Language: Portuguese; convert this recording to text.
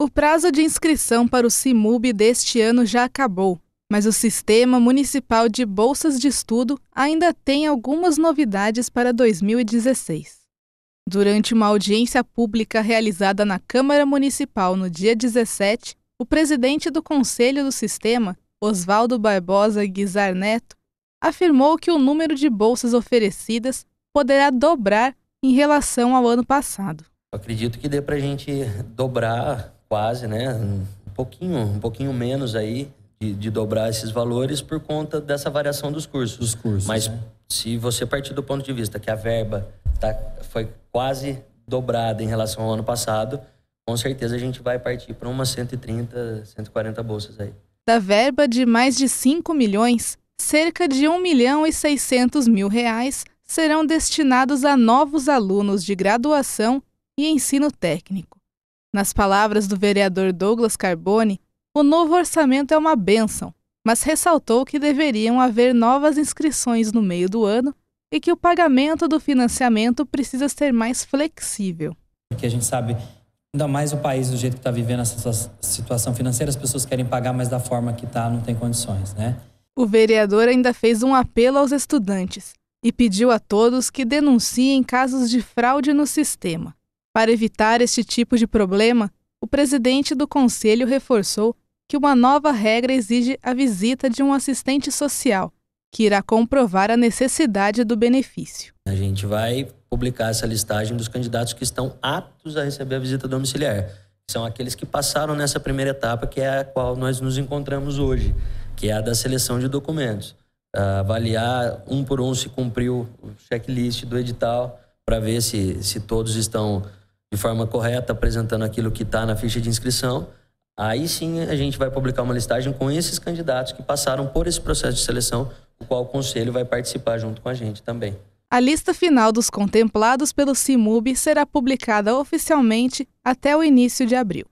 O prazo de inscrição para o CIMUB deste ano já acabou, mas o Sistema Municipal de Bolsas de Estudo ainda tem algumas novidades para 2016. Durante uma audiência pública realizada na Câmara Municipal no dia 17, o presidente do Conselho do Sistema, Oswaldo Barbosa Guizar Neto, afirmou que o número de bolsas oferecidas poderá dobrar em relação ao ano passado. Acredito que dê para a gente dobrar quase, né? Um pouquinho, um pouquinho menos aí de, de, dobrar esses valores por conta dessa variação dos cursos. Dos cursos. Mas né? se você partir do ponto de vista que a verba tá, foi quase dobrada em relação ao ano passado, com certeza a gente vai partir para umas 130, 140 bolsas aí. Da verba de mais de 5 milhões, cerca de 1 milhão e 600 mil reais serão destinados a novos alunos de graduação e ensino técnico. Nas palavras do vereador Douglas Carboni, o novo orçamento é uma bênção, mas ressaltou que deveriam haver novas inscrições no meio do ano e que o pagamento do financiamento precisa ser mais flexível. Porque a gente sabe, ainda mais o país do jeito que está vivendo essa situação financeira, as pessoas querem pagar, mas da forma que está não tem condições, né? O vereador ainda fez um apelo aos estudantes e pediu a todos que denunciem casos de fraude no sistema. Para evitar este tipo de problema, o presidente do conselho reforçou que uma nova regra exige a visita de um assistente social, que irá comprovar a necessidade do benefício. A gente vai publicar essa listagem dos candidatos que estão aptos a receber a visita domiciliar. São aqueles que passaram nessa primeira etapa, que é a qual nós nos encontramos hoje que é a da seleção de documentos. Ah, avaliar um por um se cumpriu o checklist do edital para ver se, se todos estão de forma correta apresentando aquilo que está na ficha de inscrição. Aí sim a gente vai publicar uma listagem com esses candidatos que passaram por esse processo de seleção, o qual o conselho vai participar junto com a gente também. A lista final dos contemplados pelo CIMUB será publicada oficialmente até o início de abril.